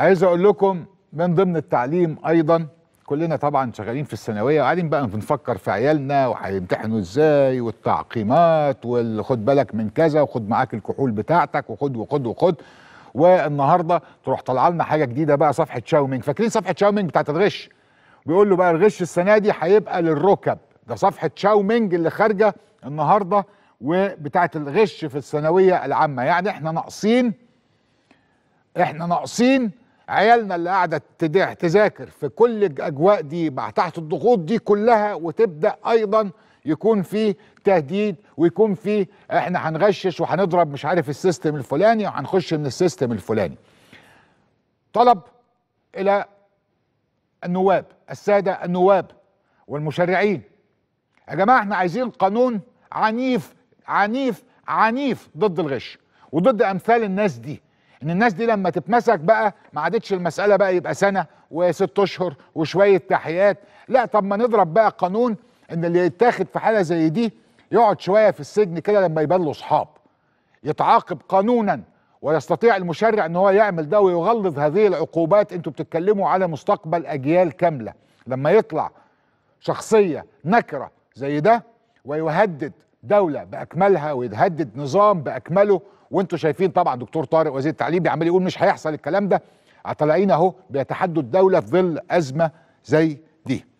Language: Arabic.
عايز اقول لكم من ضمن التعليم ايضا كلنا طبعا شغالين في الثانويه وقاعدين بقى بنفكر في عيالنا وهيمتحنوا ازاي والتعقيمات وخد بالك من كذا وخد معاك الكحول بتاعتك وخد وخد وخد والنهارده تروح طالعه لنا حاجه جديده بقى صفحه شاومينج فاكرين صفحه شاومينج بتاعت الغش بيقول له بقى الغش السنه دي هيبقى للركب ده صفحه شاومينج اللي خارجه النهارده وبتاعه الغش في الثانويه العامه يعني احنا ناقصين احنا ناقصين عيالنا اللي قاعده تذاكر في كل الاجواء دي مع تحت الضغوط دي كلها وتبدا ايضا يكون في تهديد ويكون في احنا هنغشش وهنضرب مش عارف السيستم الفلاني وهنخش من السيستم الفلاني. طلب الى النواب الساده النواب والمشرعين يا جماعه احنا عايزين قانون عنيف عنيف عنيف ضد الغش وضد امثال الناس دي ان الناس دي لما تتمسك بقى ما عادتش المساله بقى يبقى سنه وست اشهر وشويه تحيات لا طب ما نضرب بقى قانون ان اللي يتاخد في حاله زي دي يقعد شويه في السجن كده لما يبان له اصحاب يتعاقب قانونا ويستطيع المشرع ان هو يعمل ده ويغلظ هذه العقوبات انتوا بتتكلموا على مستقبل اجيال كامله لما يطلع شخصيه نكره زي ده ويهدد دوله باكملها ويتهدد نظام باكمله وانتم شايفين طبعا دكتور طارق وزير التعليم بيعمل يقول مش هيحصل الكلام ده طالعين اهو بيتحدوا الدوله في ظل ازمه زي دي